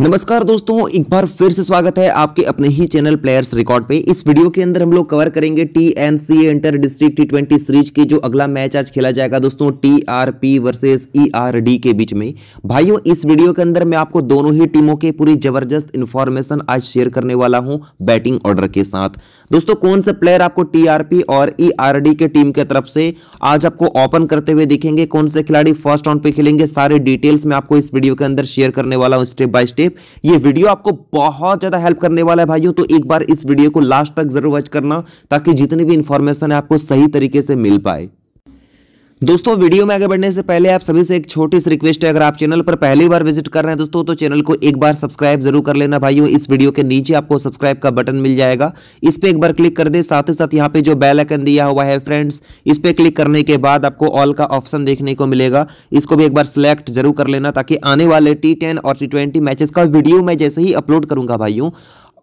नमस्कार दोस्तों एक बार फिर से स्वागत है आपके अपने ही चैनल प्लेयर्स रिकॉर्ड पे इस वीडियो के अंदर हम लोग कवर करेंगे T N C inter district T twenty series की जो अगला मैच आज खेला जाएगा दोस्तों T R P versus E R D के बीच में भाइयों इस वीडियो के अंदर मैं आपको दोनों ही टीमों के पूरी जबरदस्त इन्फॉर्मेशन आज शेयर करने वाला हूँ बैटिंग ऑर्डर के साथ दोस्तों कौन से प्लेयर आपको टी आर पी और ई आर डी के टीम के तरफ से आज आपको ओपन करते हुए दिखेंगे कौन से खिलाड़ी फर्स्ट राउंड पे खेलेंगे सारे डिटेल्स में आपको इस वीडियो के अंदर शेयर करने वाला हूँ स्टेप बाय स्टेप स्टेप ये वीडियो आपको बहुत ज़्यादा हेल्प करने वाला है भाइयों तो एक बार इस वीडियो को लास्ट तक जरूर वॉच करना ताकि जितनी भी इंफॉर्मेशन है आपको सही तरीके से मिल पाए दोस्तों वीडियो में आगे बढ़ने से पहले आप सभी से एक छोटी सी रिक्वेस्ट है अगर आप चैनल पर पहली बार विजिट कर रहे हैं दोस्तों तो चैनल को एक बार सब्सक्राइब जरूर कर लेना भाइयों इस वीडियो के नीचे आपको सब्सक्राइब का बटन मिल जाएगा इस पर एक बार क्लिक कर दे साथ ही साथ यहाँ पे जो बेल आइकन दिया हुआ है फ्रेंड्स इस पर क्लिक करने के बाद आपको ऑल का ऑप्शन देखने को मिलेगा इसको भी एक बार सिलेक्ट जरूर कर लेना ताकि आने वाले टी और टी मैचेस का वीडियो मैं जैसे ही अपलोड करूंगा भाइयों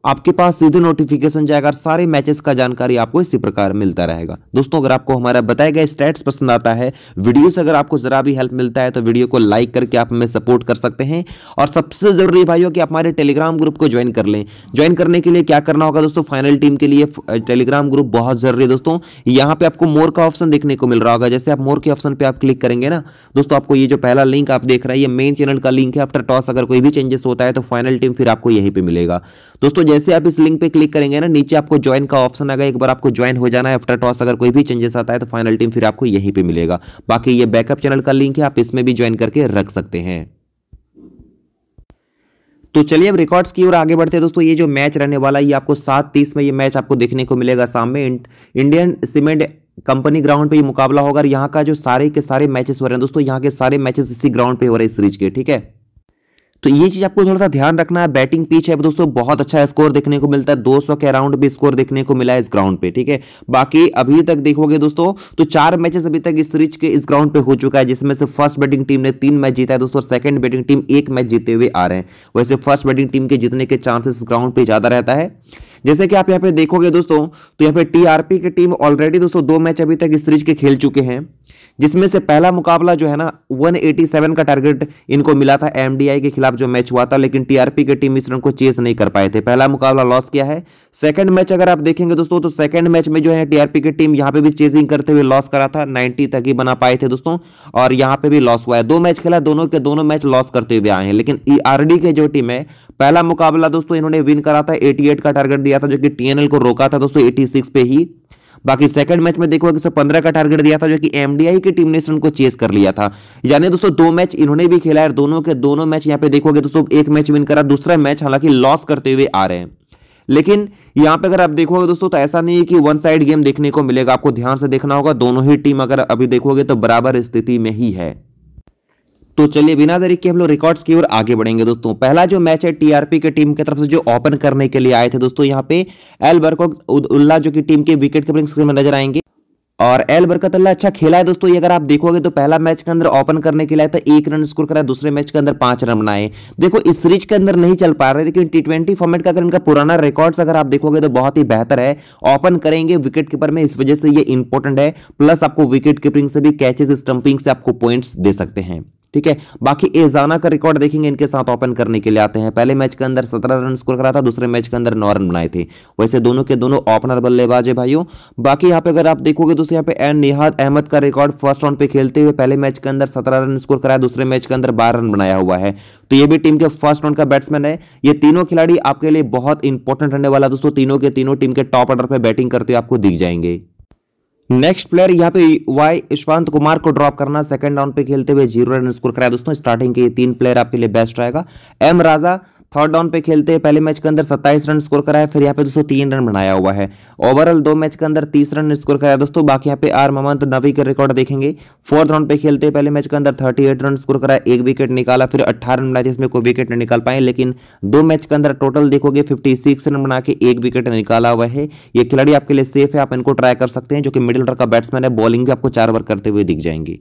आपके पास सीधे नोटिफिकेशन जाएगा सारे मैचेस का जानकारी आपको इसी प्रकार मिलता रहेगा दोस्तों अगर आपको हमारा बताया गया स्टेट्स पसंद आता है वीडियो से अगर आपको ज़रा भी हेल्प मिलता है तो वीडियो को लाइक करके आप हमें सपोर्ट कर सकते हैं और सबसे ज़रूरी भाइयों कि आप हमारे टेलीग्राम ग्रुप को ज्वाइन कर लें ज्वाइन करने के लिए क्या करना होगा दोस्तों फाइनल टीम के लिए टेलीग्राम ग्रुप बहुत ज़रूरी है दोस्तों यहाँ पे आपको मोर का ऑप्शन देखने को मिल रहा होगा जैसे आप मोर के ऑप्शन पर आप क्लिक करेंगे ना दोस्तों आपको ये जो पहला लिंक आप देख रहे हैं ये मेन चैनल का लिंक है आफ्टर टॉस अगर कोई भी चेंजेस होता है तो फाइनल टीम फिर आपको यहीं पर मिलेगा दोस्तों जैसे आप इस लिंक पे क्लिक करेंगे ना नीचे आपको ज्वाइन का ऑप्शन आएगा एक बार आपको ज्वाइन हो जाना है आफ्टर टॉस अगर कोई भी चेंजेस आता है तो फाइनल टीम फिर आपको यहीं पर मिलेगा बाकी ये बैकअप चैनल का लिंक है आप इसमें भी ज्वाइन करके रख सकते हैं तो चलिए अब रिकॉर्ड्स की ओर आगे बढ़ते हैं दोस्तों ये जो मैच रहने वाला है ये आपको सात तीस में ये मैच आपको देखने को मिलेगा सामने इंडियन सीमेंट कंपनी ग्राउंड पे ये मुकाबला होगा और यहाँ का जो सारे के सारे मैचेस हो रहे हैं दोस्तों यहाँ के सारे मैचेस इसी ग्राउंड पे हो रहे हैं सीरीज के ठीक है तो ये चीज आपको थोड़ा सा ध्यान रखना है बैटिंग पिच है दोस्तों बहुत अच्छा स्कोर देखने को मिलता है 200 के अराउंड भी स्कोर देखने को मिला है इस ग्राउंड पे ठीक है बाकी अभी तक देखोगे दोस्तों तो चार मैचेस अभी तक इस सीरीज के इस ग्राउंड पे हो चुका है जिसमें से फर्स्ट बैटिंग टीम ने तीन मैच जीता है दोस्तों सेकंड बैटिंग टीम एक मैच जीते हुए आ रहे हैं वैसे फर्स्ट बैटिंग टीम के जीतने के चांसेस ग्राउंड पे ज्यादा रहता है जैसे कि आप यहाँ पे देखोगे दोस्तों तो यहाँ पे टीआरपी की टीम ऑलरेडी दोस्तों दो मैच अभी तक इस सीरीज के खेल चुके हैं जिसमें से पहला मुकाबला जो है ना 187 का टारगेट इनको मिला था एमडीआई के खिलाफ जो मैच हुआ था लेकिन टीआरपी के टीम इस रन को चेस नहीं कर पाए थे पहला मुकाबला लॉस किया है सेकंड मैच अगर आप देखेंगे दोस्तों तो सेकंड मैच में जो है टीआरपी की टीम यहाँ पे भी चेजिंग करते हुए लॉस करा था नाइन्टी तक ही बना पाए थे दोस्तों और यहाँ पे भी लॉस हुआ है दो मैच खेला दोनों के दोनों मैच लॉस करते हुए आए हैं लेकिन ई e के जो टीम है पहला मुकाबला दोस्तों इन्होंने विन करा था एटी का टारगेट दिया था जो कि टीएनएल को रोका था दोस्तों एटी पे ही बाकी सेकंड मैच में देखो एक सौ का टारगेट दिया था जो कि एमडीआई की टीम ने इस रन को चेस कर लिया था यानी दोस्तों दो मैच इन्होंने भी खेला है दोनों के दोनों मैच यहाँ पे देखोगे दोस्तों एक मैच विन करा दूसरा मैच हालांकि लॉस करते हुए आ रहे हैं लेकिन यहाँ पे अगर आप देखोगे दोस्तों तो ऐसा नहीं है कि वन साइड गेम देखने को मिलेगा आपको ध्यान से देखना होगा दोनों ही टीम अगर अभी देखोगे तो बराबर स्थिति में ही है तो चलिए बिना तरीके हम लोग रिकॉर्ड्स की ओर आगे बढ़ेंगे दोस्तों पहला जो मैच है टीआरपी की टीम की तरफ से जो ओपन करने के लिए आए थे दोस्तों यहाँ पे एल बरकोक उल्ला जो की टीम के विकेट कीपरिंग में नजर आएंगे और एल बरकत अल्लाह अच्छा खेला है दोस्तों ये अगर आप देखोगे तो पहला मैच के अंदर ओपन करने के लिए तो एक रन स्कोर करा दूसरे मैच के अंदर पांच रन बनाए देखो इस सीरीज के अंदर नहीं चल पा रहे लेकिन टी ट्वेंटी फॉर्मेट का अगर इनका पुराना रिकॉर्ड्स अगर आप देखोगे तो बहुत ही बेहतर है ओपन करेंगे विकेट कीपर में इस वजह से ये इंपॉर्टेंट है प्लस आपको विकेट कीपरिंग से भी कैचेज स्टंपिंग से आपको पॉइंट्स दे सकते हैं ठीक है बाकी एजाना का रिकॉर्ड देखेंगे इनके साथ ओपन करने के लिए आते हैं पहले मैच के अंदर सत्रह रन स्कोर करा था दूसरे मैच के अंदर नौ रन बनाए थे वैसे दोनों के दोनों ओपनर बल्लेबाज है भाइयों बाकी यहाँ पे अगर आप देखोगे दोस्तों यहाँ पे एन निहाद अहमद का रिकॉर्ड फर्स्ट राउंड पे खेलते हुए पहले मैच के अंदर सत्रह रन स्कोर कराया दूसरे मैच के अंदर बारह रन बनाया हुआ है तो ये भी टीम के फर्स्ट राउंड का बैट्समैन है ये तीनों खिलाड़ी आपके लिए बहुत इंपॉर्टेंट रहने वाला दोस्तों तीनों के तीनों टीम के टॉप ऑर्डर पर बैटिंग करते हुए आपको दिख जाएंगे नेक्स्ट प्लेयर यहाँ पे वाई यशवंत कुमार को ड्रॉप करना सेकंड राउंड पे खेलते हुए जीरो रन स्कोर कराया दोस्तों स्टार्टिंग के ये तीन प्लेयर आपके लिए बेस्ट रहेगा एम राजा थर्ड डाउन पे खेलते हैं पहले मैच के अंदर 27 रन स्कोर कराया फिर यहाँ पे दोस्तों तीन रन बनाया हुआ है ओवरऑल दो मैच के अंदर तीस रन स्कोर कराया दोस्तों बाकी यहाँ पे आर ममंत नवी का रिकॉर्ड देखेंगे फोर्थ राउंड पे खेलते हैं पहले मैच के अंदर थर्टी रन स्कोर कराया एक विकेट निकाला फिर अट्ठारह रन बनाए जिसमें कोई विकेट नहीं निकाल पाए लेकिन दो मैच के अंदर टोटल देखोगे फिफ्टी रन बना के एक विकेट निकाला हुआ है ये खिलाड़ी आपके लिए सेफ है आप इनको ट्राई कर सकते हैं जो कि मिडिल ऑर्डर का बैट्समैन है बॉलिंग भी आपको चार ओवर करते हुए दिख जाएंगे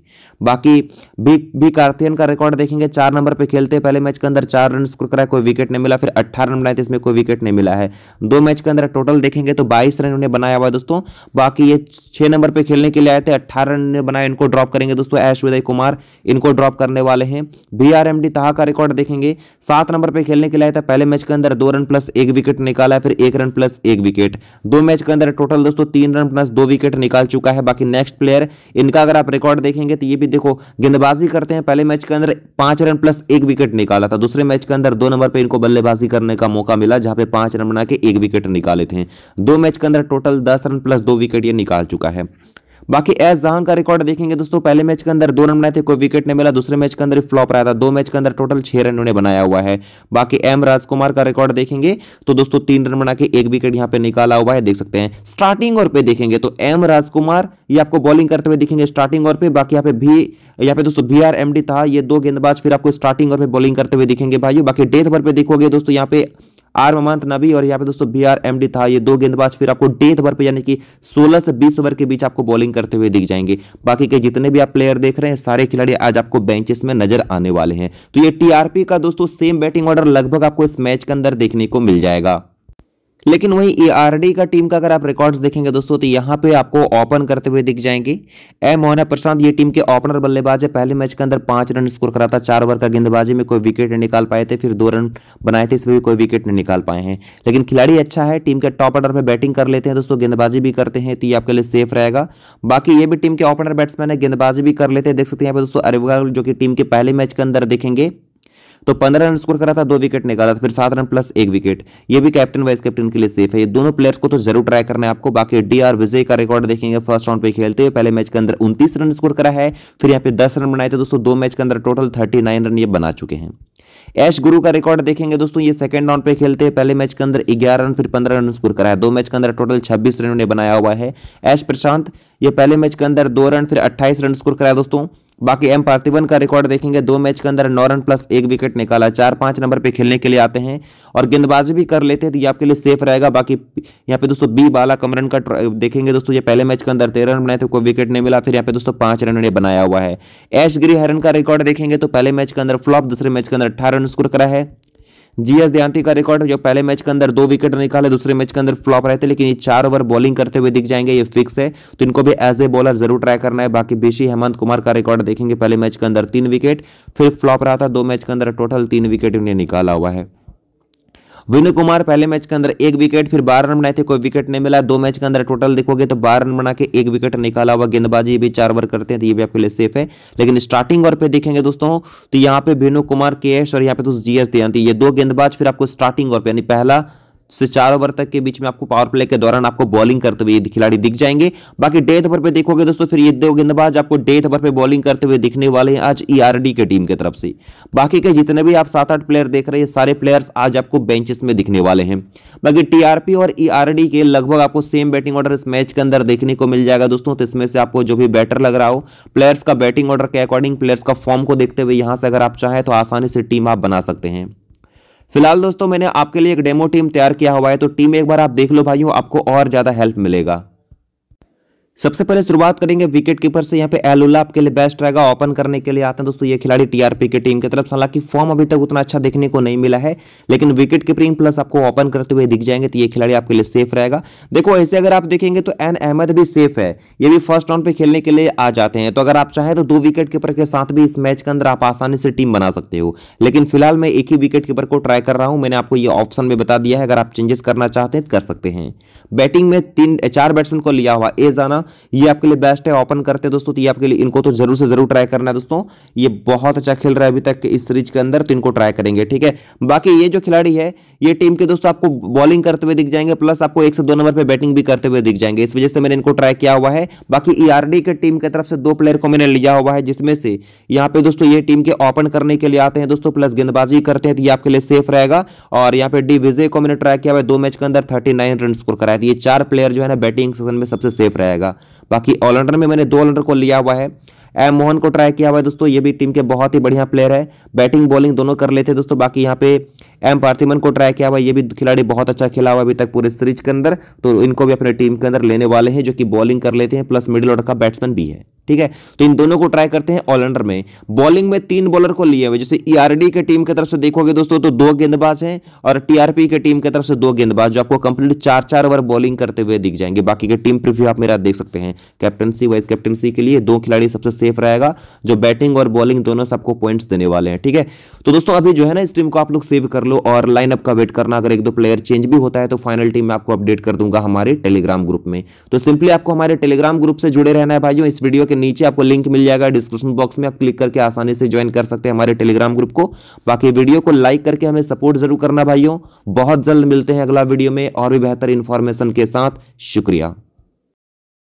बाकी बी बी कार्थियन का रिकॉर्ड देखेंगे चार नंबर पर खेलते पहले मैच के अंदर चार रन स्कोर कराया कोई विकेट नहीं मिला फिर अट्ठारह रन बनाए थे इसमें कोई विकेट नहीं मिला है दो मैच के अंदर टोटल देखेंगे तो बाईस रन उन्हें बनाया हुआ दोस्तों बाकी ये छः नंबर पर खेलने के लिए आए थे अट्ठारह रन बनाए इनको ड्रॉप करेंगे दोस्तों ऐश उदय कुमार इनको ड्रॉप करने वाले हैं बी आर एम डी तहा का रिकॉर्ड देखेंगे सात नंबर पर खेलने के लिए आए थे पहले मैच के अंदर दो रन प्लस एक विकेट निकाला फिर एक रन प्लस एक विकेट दो मैच के अंदर टोटल दोस्तों तीन रन प्लस दो विकेट निकाल चुका है बाकी नेक्स्ट प्लेयर इनका अगर आप रिकॉर्ड देखेंगे तो ये भी देखो गेंदबाजी करते हैं पहले मैच के अंदर पांच रन प्लस एक विकेट निकाला था दूसरे मैच के अंदर दो नंबर पर को बल्लेबाजी करने का मौका मिला जहां पे पांच रन बना के एक विकेट निकाले थे दो मैच के अंदर टोटल दस रन प्लस दो विकेट ये निकाल चुका है बाकी एस जहां का रिकॉर्ड देखेंगे दोस्तों पहले मैच के अंदर दो रन बनाए थे कोई विकेट नहीं मिला दूसरे मैच के अंदर फ्लॉप रहा था दो मैच के अंदर टोटल छह रन उन्हें बनाया हुआ है बाकी एम राजकुमार का रिकॉर्ड देखेंगे तो दोस्तों तीन रन बना के एक विकेट यहाँ पे निकाला हुआ है देख सकते हैं स्टार्टिंग और पे देखेंगे तो एम राजकुमार ये आपको बॉलिंग करते हुए दिखेंगे स्टार्टिंग और पे बाकी यहाँ पे भी यहाँ पे दोस्तों बी आर एम डी था ये दो गेंदबाज फिर आपको स्टार्टिंग और पे बॉलिंग करते हुए दिखेंगे भाई बाकी डेथ ओवर पे देखोगे दोस्तों यहाँ पे आर ममांत नबी और यहाँ पे दोस्तों बी आर एम डी था ये दो गेंदबाज फिर आपको डेथ ओवर पे यानी कि सोलह से बीस ओवर के बीच आपको बॉलिंग करते हुए दिख जाएंगे बाकी के जितने भी आप प्लेयर देख रहे हैं सारे खिलाड़ी आज आपको बेंचेस में नजर आने वाले हैं तो ये टीआरपी का दोस्तों सेम बैटिंग ऑर्डर लगभग आपको इस मैच के अंदर देखने को मिल जाएगा लेकिन वही डी e का टीम का अगर आप रिकॉर्ड्स देखेंगे दोस्तों तो यहाँ पे आपको ओपन करते हुए दिख जाएंगे ए मोहना प्रशांत ये टीम के ओपनर बल्लेबाज है पहले मैच के अंदर पांच रन स्कोर करा था चार ओवर का गेंदबाजी में कोई विकेट नहीं निकाल पाए थे फिर दो रन बनाए थे इसमें भी कोई विकेट नहीं निकाल पाए हैं लेकिन खिलाड़ी अच्छा है टीम के टॉप ऑर्डर में बैटिंग कर लेते हैं दोस्तों गेंदबाजी भी करते हैं तो ये आपके लिए सेफ रहेगा बाकी ये भी टीम के ओपनर बैट्समैन है गेंदबाजी भी कर लेते हैं देख सकते हैं यहाँ पे दोस्तों अरेवाल जो कि टीम के पहले मैच के अंदर देखेंगे तो पंद्रह रन स्कोर करा था दो विकेट निकाला था फिर सात रन प्लस एक विकेट ये भी कैप्टन वाइस कैप्टन के लिए सेफ है ये दोनों प्लेयर्स को तो जरूर ट्राई करना है आपको बाकी डी आर विजय का रिकॉर्ड देखेंगे फर्स्ट राउंड पे खेलते हुए पहले मैच के अंदर उन्तीस रन स्कोर करा है फिर यहाँ पे दस रन बनाए थे दोस्तों दो मैच के अंदर टोटल थर्टी रन ये बना चुके हैं एश गुरु का रिकॉर्ड देखेंगे दोस्तों ये सेकंड राउंड पे खेलते हैं पहले मैच के अंदर 11 रन फिर 15 रन स्कोर कराया दो मैच के अंदर टोटल 26 रन उन्हें बनाया हुआ है एश प्रशांत ये पहले मैच के अंदर दो रन फिर 28 रन स्कोर कराया दोस्तों बाकी एम पार्थिवन का रिकॉर्ड देखेंगे दो मैच के अंदर नौ रन प्लस एक विकेट निकाला चार पांच नंबर पे खेलने के लिए आते हैं और गेंदबाजी भी कर लेते हैं तो ये आपके लिए सेफ रहेगा बाकी यहाँ पे दोस्तों बी बाला कमरन का देखेंगे दोस्तों ये पहले मैच के अंदर तेरह रन बनाए थे कोई विकेट नहीं मिला फिर यहाँ पे दोस्तों पांच रन ने बनाया हुआ है एश गिरी हरन का रिकॉर्ड देखेंगे तो पहले मैच के अंदर फ्लॉप दूसरे मैच के अंदर अट्ठारह रन स्कोर करा है जीएस देहांती का रिकॉर्ड जो पहले मैच के अंदर दो विकेट निकाले दूसरे मैच के अंदर फ्लॉप रहे थे लेकिन ये चार ओवर बॉलिंग करते हुए दिख जाएंगे ये फिक्स है तो इनको भी एज ए बॉलर जरूर ट्राई करना है बाकी बेशी हेमंत कुमार का रिकॉर्ड देखेंगे पहले मैच के अंदर तीन विकेट फिर फ्लॉप रहा था दो मैच के अंदर टोटल तीन विकेट इन्हें निकाला हुआ है विनय कुमार पहले मैच के अंदर एक विकेट फिर बारह रन बनाए थे कोई विकेट नहीं मिला दो मैच के अंदर टोटल देखोगे तो बारह रन बना के एक विकेट निकाला हुआ गेंदबाजी भी चार ओवर करते हैं तो ये भी आपके लिए सेफ है लेकिन स्टार्टिंग ओवर पे देखेंगे दोस्तों तो यहाँ पे विनु कुमार के और यहाँ पे दोस्त तो जी एस ये दो गेंदबाज फिर आपको स्टार्टिंग ओवर पे यानी पहला से चार ओवर तक के बीच में आपको पावर प्ले के दौरान आपको बॉलिंग करते हुए खिलाड़ी दिख जाएंगे बाकी डेथ ओवर पे देखोगे दोस्तों फिर ये दो गेंदबाज आपको डेथ ओवर पे बॉलिंग करते हुए दिखने वाले हैं आज ईआरडी e के टीम की तरफ से बाकी के जितने भी आप सात आठ प्लेयर देख रहे हैं सारे प्लेयर्स आज आपको बेंचेस में दिखने वाले हैं बाकी टीआरपी और ईआरडी e के लगभग आपको सेम बैटिंग ऑर्डर इस मैच के अंदर देखने को मिल जाएगा दोस्तों तो इसमें से आपको जो भी बैटर लग रहा हो प्लेयर्स का बैटिंग ऑर्डर के अकॉर्डिंग प्लेयर्स का फॉर्म को देखते हुए यहां से अगर आप चाहें तो आसानी से टीम आप बना सकते हैं फिलहाल दोस्तों मैंने आपके लिए एक डेमो टीम तैयार किया हुआ है तो टीम एक बार आप देख लो भाइयों आपको और ज़्यादा हेल्प मिलेगा सबसे पहले शुरुआत करेंगे विकेट कीपर से यहाँ पे एलोला आपके लिए बेस्ट रहेगा ओपन करने के लिए आते हैं दोस्तों ये खिलाड़ी टीआरपी की टीम की तरफ हालांकि फॉर्म अभी तक उतना अच्छा देखने को नहीं मिला है लेकिन विकेट कीपरिंग प्लस आपको ओपन करते हुए दिख जाएंगे तो ये खिलाड़ी आपके लिए सेफ रहेगा देखो ऐसे अगर आप देखेंगे तो एन अहमद भी सेफ है ये भी फर्स्ट राउंड पे खेलने के लिए आ जाते हैं तो अगर आप चाहें तो दो विकेट कीपर के साथ भी इस मैच के अंदर आप आसानी से टीम बना सकते हो लेकिन फिलहाल मैं एक ही विकेट कीपर को ट्राई कर रहा हूँ मैंने आपको ये ऑप्शन में बता दिया है अगर आप चेंजेस करना चाहते हैं तो कर सकते हैं बैटिंग में तीन चार बैट्समैन को लिया हुआ ए जाना ये आपके लिए बेस्ट है ओपन करते हैं दोस्तों तो ये आपके लिए इनको तो जरूर से जरूर ट्राई करना है दोस्तों ये बहुत अच्छा खेल रहा है अभी तक इस सीरीज के अंदर तो इनको ट्राई करेंगे ठीक है बाकी ये जो खिलाड़ी है ये टीम के दोस्तों आपको बॉलिंग करते हुए दिख जाएंगे प्लस आपको एक से दो नंबर पर बैटिंग भी करते हुए दिख जाएंगे इस वजह से मैंने इनको ट्राई किया हुआ है बाकी ईआरडी e के टीम की तरफ से दो प्लेयर को मैंने लिया हुआ है जिसमें से यहाँ पे दोस्तों ये टीम के ओपन करने के लिए आते हैं दोस्तों प्लस गेंदबाजी करते हैं तो ये आपके लिए सेफ रहेगा और यहाँ पे डी विजय को मैंने ट्राई किया हुआ है दो मैच के अंदर थर्टी नाइन रन स्कोर कराया था ये चार प्लेयर जो है ना बैटिंग सेशन में सबसे सेफ रहेगा बाकी ऑलराउंडर में मैंने दो ऑलराउंडर को लिया हुआ है एम मोहन को ट्राई किया हुआ है दोस्तों ये भी टीम के बहुत ही बढ़िया प्लेयर है बैटिंग बॉलिंग दोनों कर लेते हैं दोस्तों बाकी यहाँ पे एम पार्थिमन को ट्राई किया हुआ ये भी खिलाड़ी बहुत अच्छा खेला हुआ अभी तक पूरे सीरीज के अंदर तो इनको भी अपने टीम के अंदर लेने वाले हैं जो कि बॉलिंग कर लेते हैं प्लस मिडिल ऑर्डर का बैट्समैन भी है ठीक है तो इन दोनों को ट्राई करते हैं ऑलराउंडर में बॉलिंग में तीन बॉलर को लिए हुए जैसे ईआरडी e के टीम की तरफ से देखोगे दोस्तों तो दो गेंदबाज हैं और टीआरपी के टीम की तरफ से दो गेंदबाज जो आपको कंप्लीट चार चार ओवर बॉलिंग करते हुए दिख जाएंगे बाकी के टीम प्रिव्यू आप मेरा देख सकते हैं कैप्टनसी वाइस कैप्टनसी के लिए दो खिलाड़ी सबसे सेफ रहेगा जो बैटिंग और बॉलिंग दोनों सबको पॉइंट्स देने वाले हैं ठीक है तो दोस्तों अभी जो है ना इस टीम को आप लोग सेव कर लो और लाइनअप का वेट करना अगर एक दो प्लेयर चेंज भी होता है तो फाइनल टीम में आपको अपडेट कर दूंगा हमारे टेलीग्राम ग्रुप में तो सिंपली आपको हमारे टेलीग्राम ग्रुप से जुड़े रहना है भाइयों इस वीडियो के नीचे आपको लिंक मिल जाएगा डिस्क्रिप्शन बॉक्स में आप क्लिक करके आसानी से ज्वाइन कर सकते हैं हमारे टेलीग्राम ग्रुप को बाकी वीडियो को लाइक करके हमें सपोर्ट जरूर करना भाइयों बहुत जल्द मिलते हैं अगला वीडियो में और भी बेहतर इन्फॉर्मेशन के साथ शुक्रिया